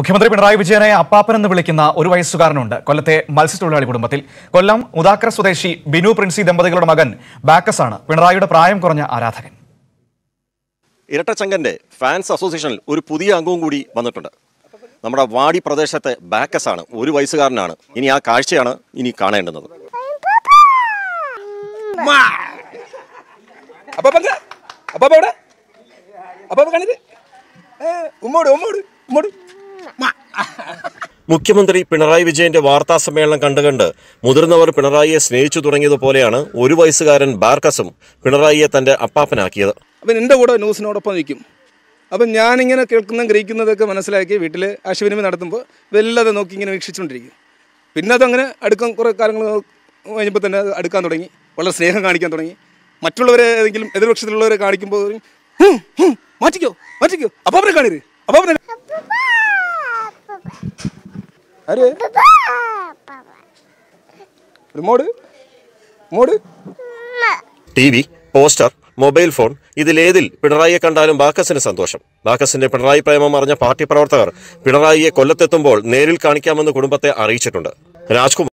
മുഖ്യമന്ത്രി പിണറായി വിജയനെ അപ്പാപ്പൻ എന്ന് വിളിക്കുന്ന ഒരു വയസ്സുകാരനുണ്ട് കൊല്ലത്തെ മത്സ്യത്തൊഴിലാളി കുടുംബത്തിൽ കൊല്ലം ഉദാക്ര സ്വദേശി ബിനു പ്രിൻസി ദമ്പതികളുടെ മകൻ ബാക്കസാണ് പിണറായിയുടെ പ്രായം കുറഞ്ഞ ആരാധകൻ ഇരട്ടച്ചങ്കന്റെ ഫാൻസ് അസോസിയേഷനിൽ ഒരു പുതിയ അംഗവും കൂടി വന്നിട്ടുണ്ട് നമ്മുടെ വാടി പ്രദേശത്തെ ബാക്കസാണ് ഒരു വയസ്സുകാരനാണ് ഇനി ആ കാഴ്ചയാണ് ഇനി കാണേണ്ടുന്നത് ഉമ്മോട് ഉമ്മോട് ഉമ്മോട് മുഖ്യമന്ത്രി പിണറായി വിജയന്റെ വാർത്താ സമ്മേളനം കണ്ടുകണ്ട് മുതിർന്നവർ പിണറായിയെ സ്നേഹിച്ചു തുടങ്ങിയതുപോലെയാണ് ഒരു വയസ്സുകാരൻ ബാർക്കസും പിണറായിയെ തന്റെ അപ്പാപ്പനാക്കിയത് അപ്പം എൻ്റെ കൂടെ ന്യൂസിനോടൊപ്പം നിൽക്കും അപ്പം ഞാനിങ്ങനെ കേൾക്കുന്നതും ഗ്രഹിക്കുന്നതൊക്കെ മനസ്സിലാക്കി വീട്ടിൽ ആശുവിനിമയം നടത്തുമ്പോൾ വല്ലാതെ നോക്കി ഇങ്ങനെ വീക്ഷിച്ചുകൊണ്ടിരിക്കും പിന്നെ അതങ്ങനെ അടുക്കാൻ കുറേ കാലങ്ങൾ കഴിഞ്ഞപ്പോൾ തന്നെ അടുക്കാൻ തുടങ്ങി വളരെ സ്നേഹം കാണിക്കാൻ തുടങ്ങി മറ്റുള്ളവരെ ഏതെങ്കിലും എതിർപക്ഷത്തിലുള്ളവരെ കാണിക്കുമ്പോൾ മാറ്റിക്കോ മാറ്റിക്കോ അപ്പാപ്പനെ അവരെ കാണരുത് അരെ మోడు మోడు പോസ്റ്റർ മൊബൈൽ ഫോൺ ഇതിലേതിൽ പിണറായിയെ കണ്ടാലും ബാക്കസിന് സന്തോഷം ബാക്കസിന്റെ പിണറായി പ്രേമം അറിഞ്ഞ പാർട്ടി പ്രവർത്തകർ പിണറായിയെ കൊല്ലത്തെത്തുമ്പോൾ നേരിൽ കാണിക്കാമെന്ന് കുടുംബത്തെ അറിയിച്ചിട്ടുണ്ട് രാജ്കുമാർ